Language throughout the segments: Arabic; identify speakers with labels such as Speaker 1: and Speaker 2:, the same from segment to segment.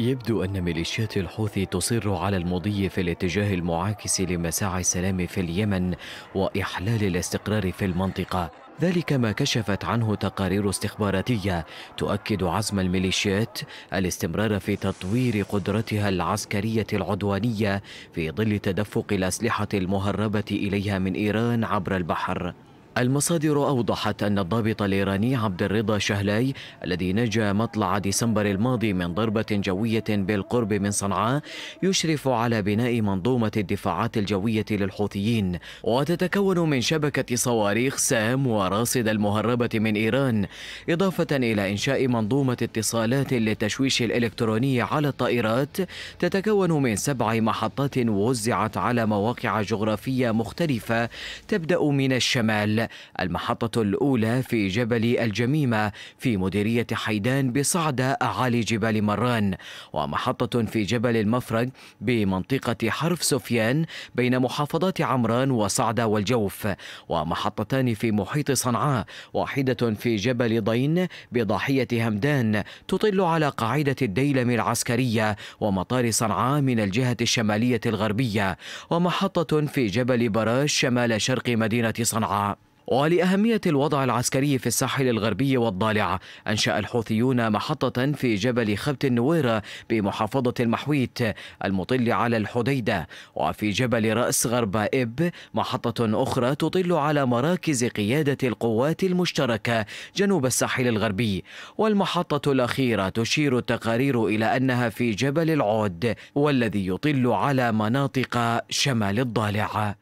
Speaker 1: يبدو أن ميليشيات الحوثي تصر على المضي في الاتجاه المعاكس لمساعي السلام في اليمن وإحلال الاستقرار في المنطقة ذلك ما كشفت عنه تقارير استخباراتية تؤكد عزم الميليشيات الاستمرار في تطوير قدرتها العسكرية العدوانية في ظل تدفق الأسلحة المهربة إليها من إيران عبر البحر المصادر أوضحت أن الضابط الإيراني عبد الرضا شهلاي الذي نجا مطلع ديسمبر الماضي من ضربة جوية بالقرب من صنعاء يشرف على بناء منظومة الدفاعات الجوية للحوثيين وتتكون من شبكة صواريخ سام وراصد المهربة من إيران إضافة إلى إنشاء منظومة اتصالات للتشويش الإلكتروني على الطائرات تتكون من سبع محطات وزعت على مواقع جغرافية مختلفة تبدأ من الشمال المحطة الأولى في جبل الجميمة في مديرية حيدان بصعدة أعالي جبال مران ومحطة في جبل المفرق بمنطقة حرف سفيان بين محافظات عمران وصعدة والجوف ومحطتان في محيط صنعاء واحدة في جبل ضين بضاحية همدان تطل على قاعدة الديلم العسكرية ومطار صنعاء من الجهة الشمالية الغربية ومحطة في جبل براش شمال شرق مدينة صنعاء ولأهمية الوضع العسكري في الساحل الغربي والضالع أنشأ الحوثيون محطة في جبل خبت النويرة بمحافظة المحويت المطل على الحديدة وفي جبل رأس غرب إب محطة أخرى تطل على مراكز قيادة القوات المشتركة جنوب الساحل الغربي والمحطة الأخيرة تشير التقارير إلى أنها في جبل العود والذي يطل على مناطق شمال الضالع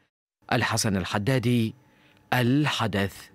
Speaker 1: الحسن الحدادي الحدث